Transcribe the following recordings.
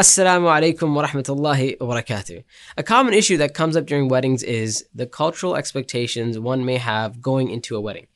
Assalamu alaikum wa rahmatullahi wa barakatuh. A common issue that comes up during weddings is the cultural expectations one may have going into a wedding.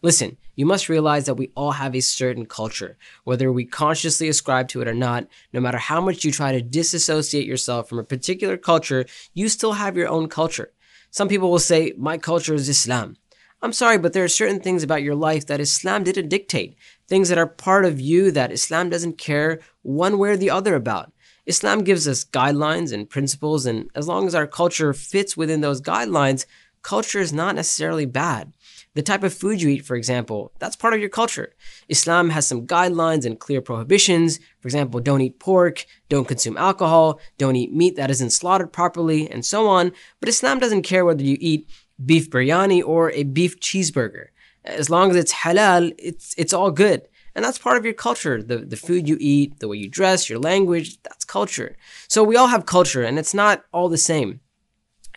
Listen, you must realize that we all have a certain culture, whether we consciously ascribe to it or not. No matter how much you try to disassociate yourself from a particular culture, you still have your own culture. Some people will say, My culture is Islam. I'm sorry, but there are certain things about your life that Islam didn't dictate, things that are part of you that Islam doesn't care one way or the other about. Islam gives us guidelines and principles, and as long as our culture fits within those guidelines, culture is not necessarily bad. The type of food you eat, for example, that's part of your culture. Islam has some guidelines and clear prohibitions. For example, don't eat pork, don't consume alcohol, don't eat meat that isn't slaughtered properly, and so on. But Islam doesn't care whether you eat beef biryani or a beef cheeseburger. As long as it's halal, it's, it's all good. And that's part of your culture. The, the food you eat, the way you dress, your language, that's culture. So we all have culture, and it's not all the same.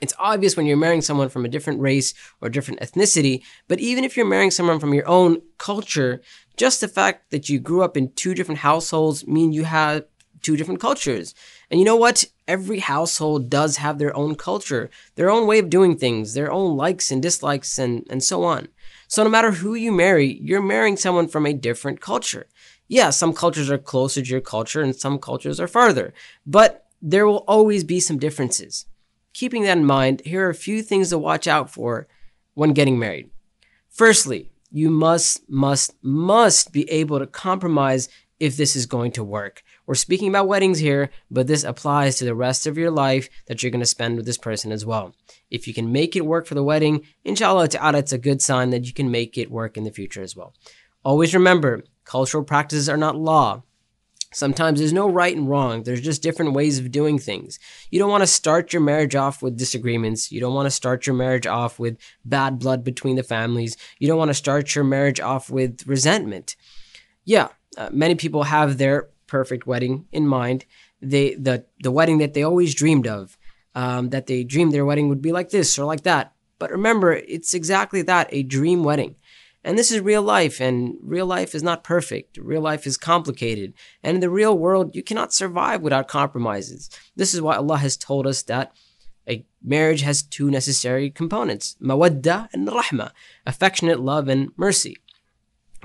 It's obvious when you're marrying someone from a different race or different ethnicity, but even if you're marrying someone from your own culture, just the fact that you grew up in two different households mean you have two different cultures. And you know what? Every household does have their own culture, their own way of doing things, their own likes and dislikes and and so on. So no matter who you marry, you're marrying someone from a different culture. Yeah, some cultures are closer to your culture and some cultures are farther, but there will always be some differences keeping that in mind, here are a few things to watch out for when getting married. Firstly, you must, must, must be able to compromise if this is going to work. We're speaking about weddings here, but this applies to the rest of your life that you're going to spend with this person as well. If you can make it work for the wedding, inshallah ta'ala, it's a good sign that you can make it work in the future as well. Always remember, cultural practices are not law. Sometimes there's no right and wrong. There's just different ways of doing things. You don't want to start your marriage off with disagreements. You don't want to start your marriage off with bad blood between the families. You don't want to start your marriage off with resentment. Yeah, uh, many people have their perfect wedding in mind. They the the wedding that they always dreamed of, um, that they dreamed their wedding would be like this or like that. But remember, it's exactly that a dream wedding. And this is real life, and real life is not perfect. Real life is complicated. And in the real world, you cannot survive without compromises. This is why Allah has told us that a marriage has two necessary components mawadda and rahma, affectionate love and mercy.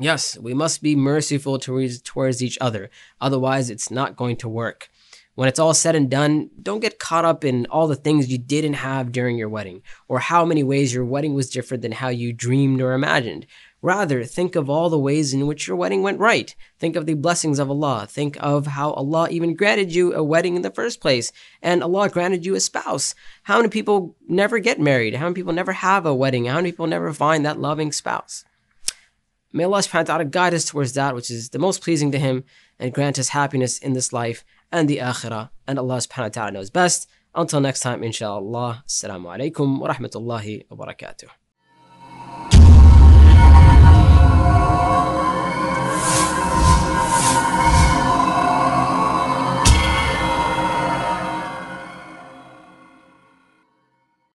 Yes, we must be merciful towards, towards each other, otherwise, it's not going to work when it's all said and done, don't get caught up in all the things you didn't have during your wedding or how many ways your wedding was different than how you dreamed or imagined. Rather, think of all the ways in which your wedding went right. Think of the blessings of Allah. Think of how Allah even granted you a wedding in the first place, and Allah granted you a spouse. How many people never get married? How many people never have a wedding? How many people never find that loving spouse? May Allah subhanahu wa ta'ala guide us towards that which is the most pleasing to Him and grant us happiness in this life and the akhirah, and Allah subhanahu wa ta'ala knows best. Until next time, inshallah. Assalamu alaikum wa rahmatullahi wa barakatuh.